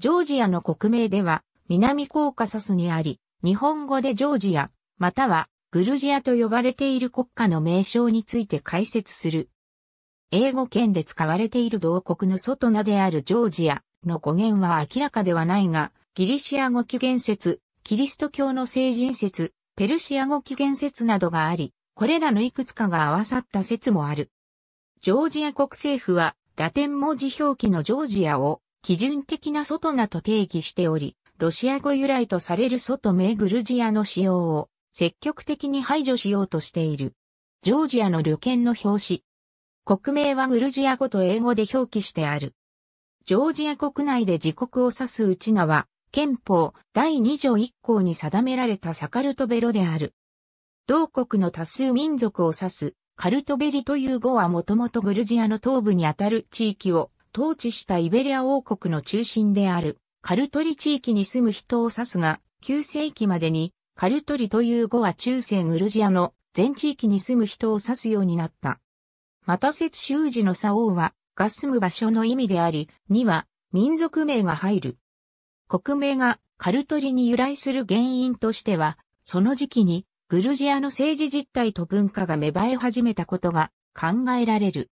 ジョージアの国名では、南コーカサスにあり、日本語でジョージア、またはグルジアと呼ばれている国家の名称について解説する。英語圏で使われている同国の外名であるジョージアの語源は明らかではないが、ギリシア語起源説、キリスト教の聖人説、ペルシア語起源説などがあり、これらのいくつかが合わさった説もある。ジョージア国政府は、ラテン文字表記のジョージアを基準的な外名と定義しており、ロシア語由来とされる外名グルジアの使用を積極的に排除しようとしている。ジョージアの旅券の表紙。国名はグルジア語と英語で表記してある。ジョージア国内で自国を指す内名は、憲法第2条1項に定められたサカルトベロである。同国の多数民族を指すカルトベリという語はもともとグルジアの東部にあたる地域を統治したイベリア王国の中心であるカルトリ地域に住む人を指すが、9世紀までにカルトリという語は中世グルジアの全地域に住む人を指すようになった。また説修士の左王は、が住む場所の意味であり、には民族名が入る。国名がカルトリに由来する原因としては、その時期にグルジアの政治実態と文化が芽生え始めたことが考えられる。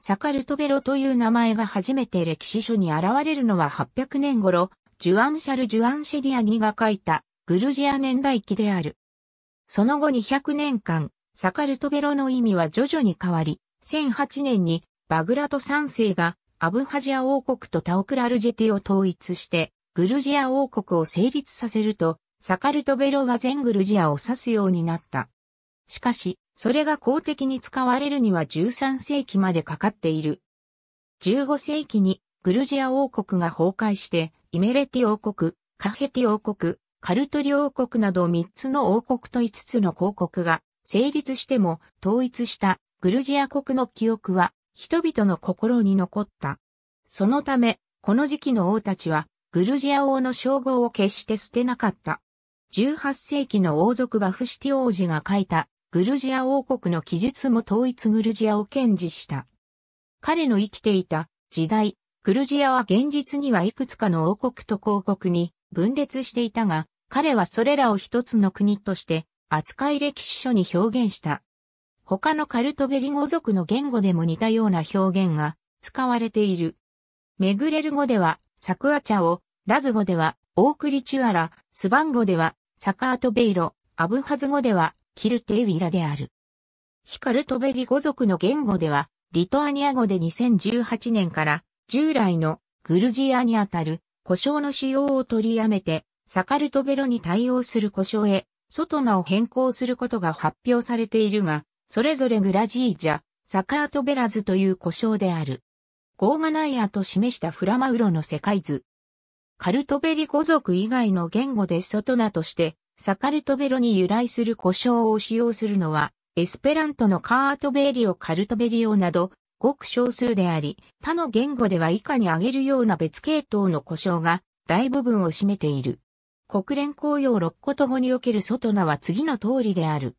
サカルトベロという名前が初めて歴史書に現れるのは800年頃、ジュアンシャル・ジュアンシェリアニが書いたグルジア年代記である。その後200年間、サカルトベロの意味は徐々に変わり、1008年にバグラト3世がアブハジア王国とタオクラルジェティを統一して、グルジア王国を成立させると、サカルトベロは全グルジアを指すようになった。しかし、それが公的に使われるには13世紀までかかっている。15世紀にグルジア王国が崩壊して、イメレティ王国、カヘティ王国、カルトリ王国など3つの王国と5つの公国が成立しても統一したグルジア国の記憶は人々の心に残った。そのため、この時期の王たちはグルジア王の称号を決して捨てなかった。18世紀の王族バフシティ王子が書いたグルジア王国の記述も統一グルジアを堅持した。彼の生きていた時代、グルジアは現実にはいくつかの王国と公国に分裂していたが、彼はそれらを一つの国として扱い歴史書に表現した。他のカルトベリ語族の言語でも似たような表現が使われている。メグレル語ではサクアチャオ、ラズ語ではオークリチュアラ、スバン語ではサカートベイロ、アブハズ語ではキルテウィラである。ヒカルトベリ語族の言語では、リトアニア語で2018年から従来のグルジアにあたる故障の使用を取りやめて、サカルトベロに対応する故障へ、外名を変更することが発表されているが、それぞれグラジージャ、サカートベラズという故障である。ゴーガナイアと示したフラマウロの世界図。カルトベリ語族以外の言語で外名としてサカルトベロに由来する呼称を使用するのは、エスペラントのカートベリオカルトベリオなど、ごく少数であり、他の言語では以下に挙げるような別系統の故障が大部分を占めている。国連公用6個語における外名は次の通りである。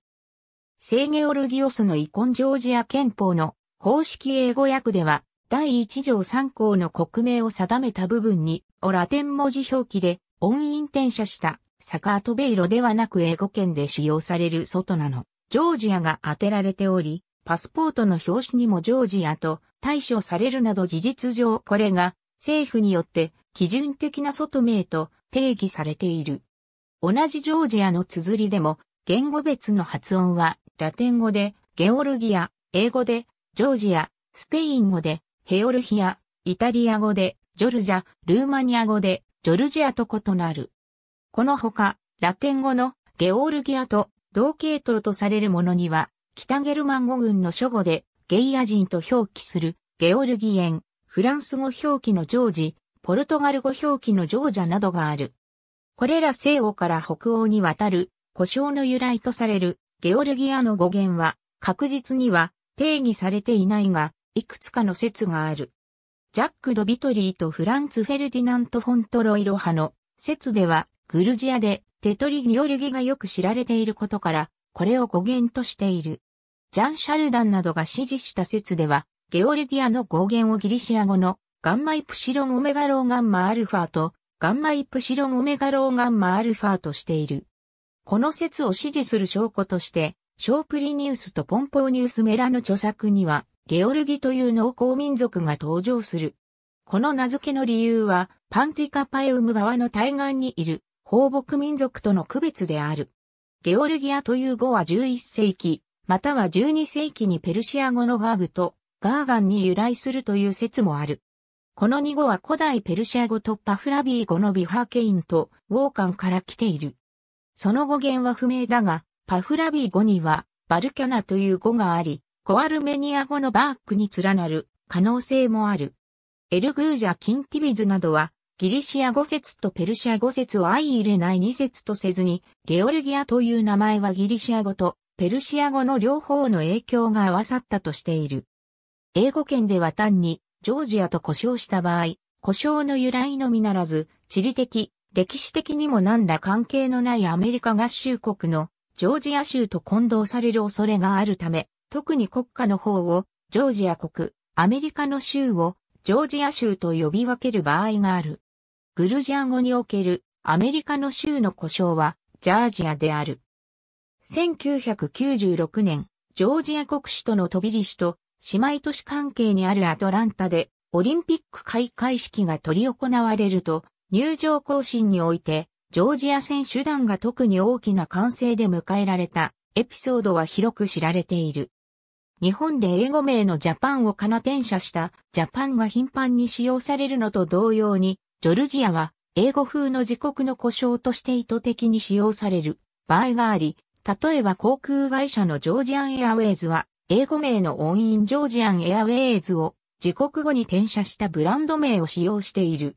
聖ゲオルギオスの遺ンジョージア憲法の公式英語訳では、第1条3項の国名を定めた部分に、をラテン文字表記で、音韻転写したサカートベイロではなく英語圏で使用される外なの、ジョージアが当てられており、パスポートの表紙にもジョージアと対処されるなど事実上これが政府によって基準的な外名と定義されている。同じジョージアの綴りでも言語別の発音はラテン語でゲオルギア、英語でジョージア、スペイン語でヘオルヒア、イタリア語でジョルジャ、ルーマニア語でジョルジアと異なる。このほか、ラテン語のゲオルギアと同系統とされるものには、北ゲルマン語群の諸語でゲイア人と表記するゲオルギエン、フランス語表記のジョージ、ポルトガル語表記のジョージャなどがある。これら西欧から北欧に渡る故障の由来とされるゲオルギアの語源は確実には定義されていないが、いくつかの説がある。ジャック・ド・ビトリーとフランツ・フェルディナント・フォントロイロ派の説ではグルジアでテトリ・ギオルギがよく知られていることから、これを語源としている。ジャン・シャルダンなどが支持した説では、ゲオルギアの語源をギリシア語のガンマイプシロンオメガローガンマアルファとガンマイプシロンオメガローガンマアルファとしている。この説を支持する証拠として、ショープリニウスとポンポーニウスメラの著作には、ゲオルギという農耕民族が登場する。この名付けの理由は、パンティカパエウム側の対岸にいる放牧民族との区別である。ゲオルギアという語は11世紀、または12世紀にペルシア語のガーグとガーガンに由来するという説もある。この2語は古代ペルシア語とパフラビー語のビハーケインとウォーカンから来ている。その語源は不明だが、パフラビー語にはバルキャナという語があり、コアルメニア語のバークに連なる可能性もある。エルグージャ・キンティビズなどはギリシア語説とペルシア語説を相入れない二説とせずに、ゲオルギアという名前はギリシア語とペルシア語の両方の影響が合わさったとしている。英語圏では単にジョージアと呼称した場合、呼称の由来のみならず、地理的、歴史的にも何ら関係のないアメリカ合衆国のジョージア州と混同される恐れがあるため、特に国家の方をジョージア国、アメリカの州をジョージア州と呼び分ける場合がある。グルジア語におけるアメリカの州の故障はジャージアである。1996年、ジョージア国首都のトビリしと姉妹都市関係にあるアトランタでオリンピック開会式が取り行われると入場行進においてジョージア選手団が特に大きな歓声で迎えられたエピソードは広く知られている。日本で英語名のジャパンをかな転写したジャパンが頻繁に使用されるのと同様にジョルジアは英語風の自国の故障として意図的に使用される場合があり、例えば航空会社のジョージアンエアウェイズは英語名の音韻ジョージアンエアウェイズを自国語に転写したブランド名を使用している。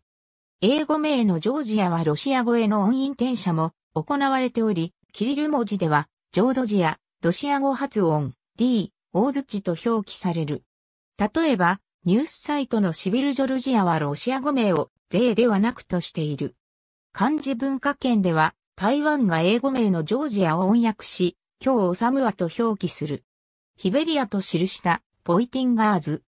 英語名のジョージアはロシア語への音韻転写も行われており、キリル文字では、ジョードジア、ロシア語発音、D、大槌と表記される。例えば、ニュースサイトのシビルジョルジアはロシア語名を税ではなくとしている。漢字文化圏では台湾が英語名のジョージアを翻訳し、今日サムはと表記する。ヒベリアと記したポイティンガーズ。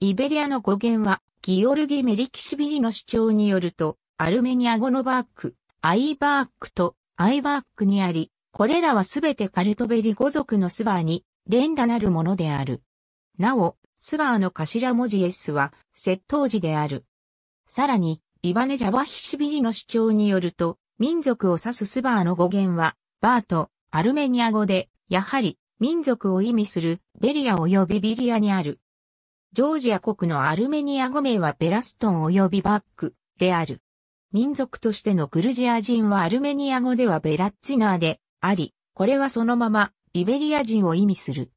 イベリアの語源はギオルギ・メリキシビリの主張によると、アルメニア語のバーク、アイバークとアイバークにあり、これらはすべてカルトベリ語族のスバーに連打なるものである。なお、スバーの頭文字 S は、窃盗時である。さらに、リバネ・ジャバヒシビリの主張によると、民族を指すスバーの語源は、バーとアルメニア語で、やはり民族を意味するベリア及びビリアにある。ジョージア国のアルメニア語名はベラストン及びバックである。民族としてのグルジア人はアルメニア語ではベラッツィナーであり、これはそのままリベリア人を意味する。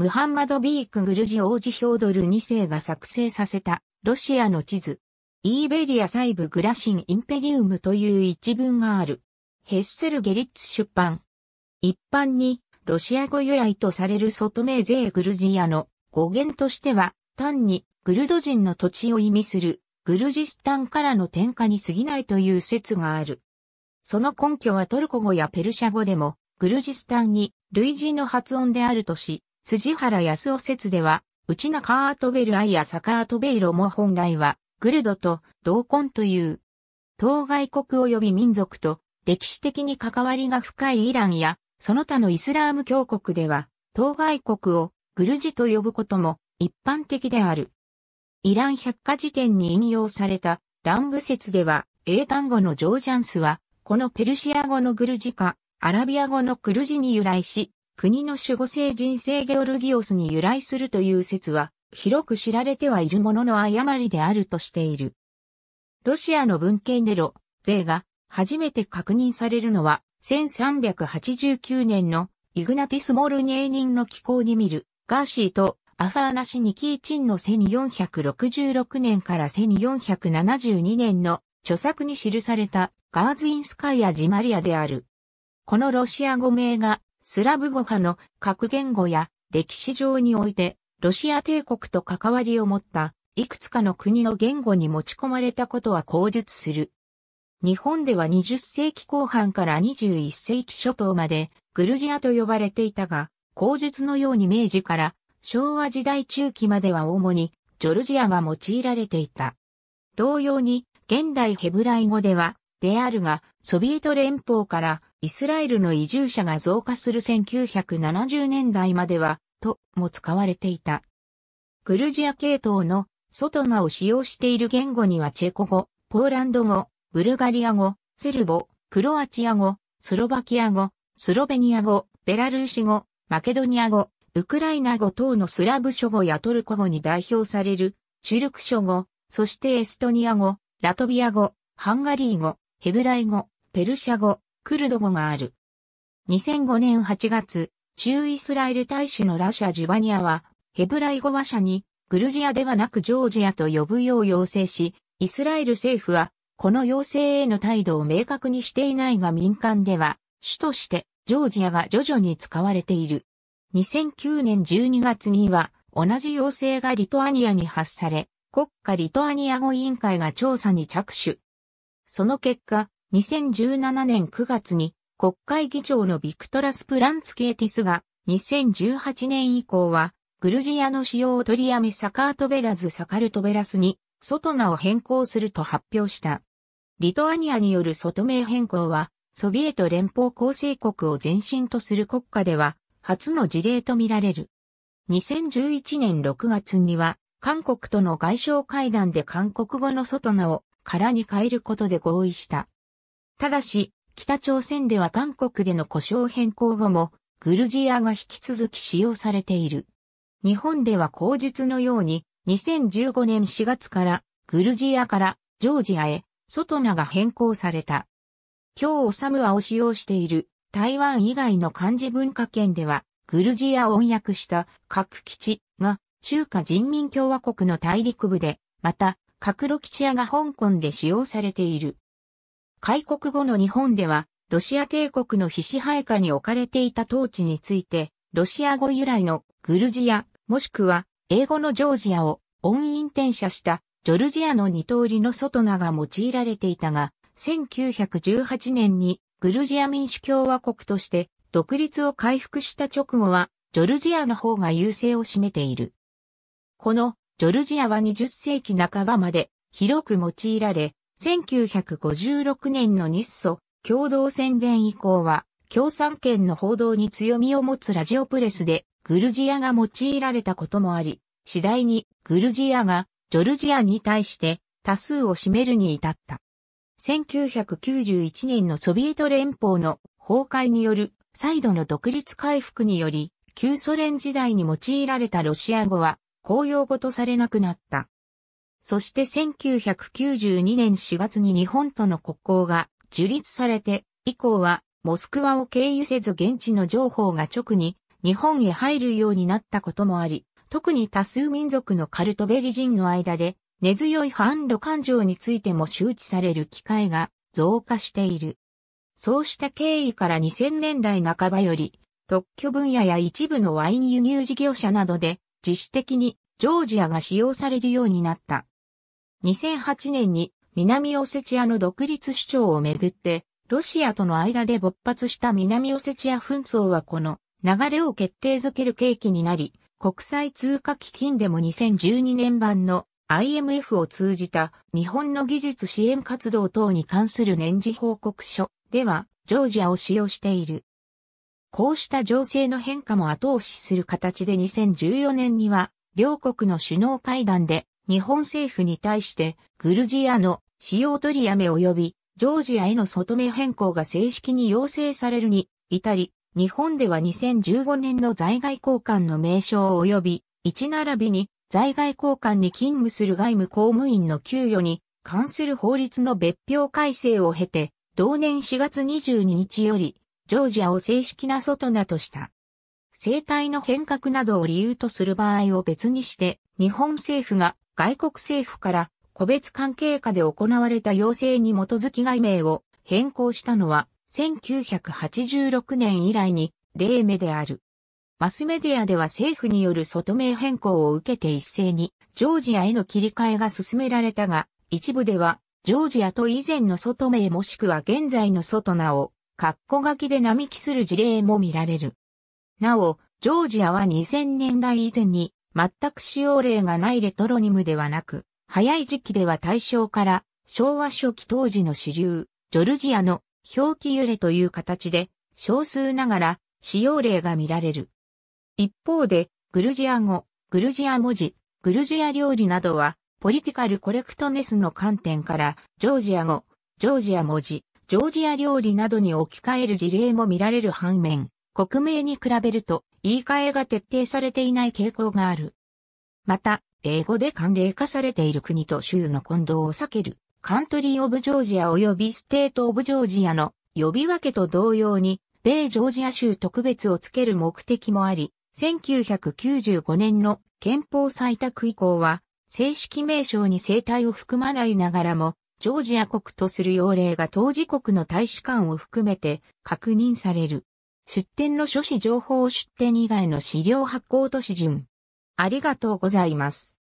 ムハンマド・ビーク・グルジ王子ヒョードル2世が作成させたロシアの地図。イーベリア細部グラシン・インペリウムという一文がある。ヘッセル・ゲリッツ出版。一般にロシア語由来とされる外名税グルジアの語源としては単にグルド人の土地を意味するグルジスタンからの転嫁に過ぎないという説がある。その根拠はトルコ語やペルシャ語でもグルジスタンに類似の発音であるとし、辻原康夫説では、内中アートベルアイやサアートベイロも本来は、グルドと同根という、当該国及び民族と歴史的に関わりが深いイランや、その他のイスラーム教国では、当該国をグルジと呼ぶことも一般的である。イラン百科事典に引用されたラング説では、英単語のジョージャンスは、このペルシア語のグルジか、アラビア語のクルジに由来し、国の守護聖人聖ゲオルギオスに由来するという説は、広く知られてはいるものの誤りであるとしている。ロシアの文献でロ、税が初めて確認されるのは、1389年のイグナティス・モルニエーニンの寄稿に見る、ガーシーとアファーナシ・ニキーチンの1466年から1472年の著作に記されたガーズインスカイア・ジマリアである。このロシア語名がスラブ語派の各言語や歴史上において、ロシア帝国と関わりを持ったいくつかの国の言語に持ち込まれたことは口述する。日本では20世紀後半から21世紀初頭までグルジアと呼ばれていたが、口述のように明治から昭和時代中期までは主にジョルジアが用いられていた。同様に現代ヘブライ語ではであるが、ソビエト連邦からイスラエルの移住者が増加する1970年代までは、とも使われていた。グルジア系統のソトを使用している言語にはチェコ語、ポーランド語、ブルガリア語、セルボ、クロアチア語、スロバキア語、スロベニア語、ベラルーシ語、マケドニア語、ウクライナ語等のスラブ諸語やトルコ語に代表される、チュルク諸語、そしてエストニア語、ラトビア語、ハンガリー語、ヘブライ語、ペルシャ語、クルド語がある。2005年8月、中イスラエル大使のラシャ・ジュバニアは、ヘブライ語話者に、グルジアではなくジョージアと呼ぶよう要請し、イスラエル政府は、この要請への態度を明確にしていないが民間では、主として、ジョージアが徐々に使われている。2009年12月には、同じ要請がリトアニアに発され、国家リトアニア語委員会が調査に着手。その結果、2017年9月に国会議長のビクトラス・プランツケーティスが2018年以降はグルジアの使用を取りやめサカートベラズ・サカルトベラスにソトナを変更すると発表した。リトアニアによる外名変更はソビエト連邦構成国を前身とする国家では初の事例とみられる。2011年6月には韓国との外相会談で韓国語の外名を殻に変えることで合意した。ただし、北朝鮮では韓国での故障変更後も、グルジアが引き続き使用されている。日本では口述のように、2015年4月からグルジアからジョージアへ、ソトナが変更された。今日ムはを使用している台湾以外の漢字文化圏では、グルジアを翻訳した核基地が中華人民共和国の大陸部で、また格ロキチアが香港で使用されている。開国後の日本では、ロシア帝国の非支配下に置かれていた統治について、ロシア語由来のグルジア、もしくは英語のジョージアを音韻転写したジョルジアの二通りの外名が用いられていたが、1918年にグルジア民主共和国として独立を回復した直後は、ジョルジアの方が優勢を占めている。このジョルジアは20世紀半ばまで広く用いられ、1956年の日ソ共同宣言以降は、共産圏の報道に強みを持つラジオプレスで、グルジアが用いられたこともあり、次第にグルジアがジョルジアに対して多数を占めるに至った。1991年のソビエト連邦の崩壊による再度の独立回復により、旧ソ連時代に用いられたロシア語は公用語とされなくなった。そして1992年4月に日本との国交が樹立されて、以降はモスクワを経由せず現地の情報が直に日本へ入るようになったこともあり、特に多数民族のカルトベリ人の間で根強い反路感情についても周知される機会が増加している。そうした経緯から2000年代半ばより、特許分野や一部のワイン輸入事業者などで、自主的にジョージアが使用されるようになった。2008年に南オセチアの独立主張をめぐって、ロシアとの間で勃発した南オセチア紛争はこの流れを決定づける契機になり、国際通貨基金でも2012年版の IMF を通じた日本の技術支援活動等に関する年次報告書ではジョージアを使用している。こうした情勢の変化も後押しする形で2014年には、両国の首脳会談で、日本政府に対して、グルジアの使用取りやめ及び、ジョージアへの外目変更が正式に要請されるに至り、日本では2015年の在外交換の名称及び、一並びに在外交換に勤務する外務公務員の給与に関する法律の別表改正を経て、同年4月22日よりジョージアを正式な外名とした。生態の変革などを理由とする場合を別にして、日本政府が外国政府から個別関係下で行われた要請に基づき外名を変更したのは1986年以来に例目である。マスメディアでは政府による外名変更を受けて一斉にジョージアへの切り替えが進められたが、一部ではジョージアと以前の外名もしくは現在の外名を括弧書きで並木する事例も見られる。なお、ジョージアは2000年代以前に全く使用例がないレトロニムではなく、早い時期では大正から昭和初期当時の主流、ジョルジアの表記揺れという形で少数ながら使用例が見られる。一方で、グルジア語、グルジア文字、グルジア料理などは、ポリティカルコレクトネスの観点から、ジョージア語、ジョージア文字、ジョージア料理などに置き換える事例も見られる反面、国名に比べると言い換えが徹底されていない傾向がある。また、英語で慣例化されている国と州の混同を避ける、カントリー・オブ・ジョージア及びステート・オブ・ジョージアの呼び分けと同様に、米ジョージア州特別をつける目的もあり、1995年の憲法採択以降は、正式名称に生態を含まないながらも、ジョージア国とする要令が当事国の大使館を含めて確認される。出典の書誌情報出典以外の資料発行都市順。ありがとうございます。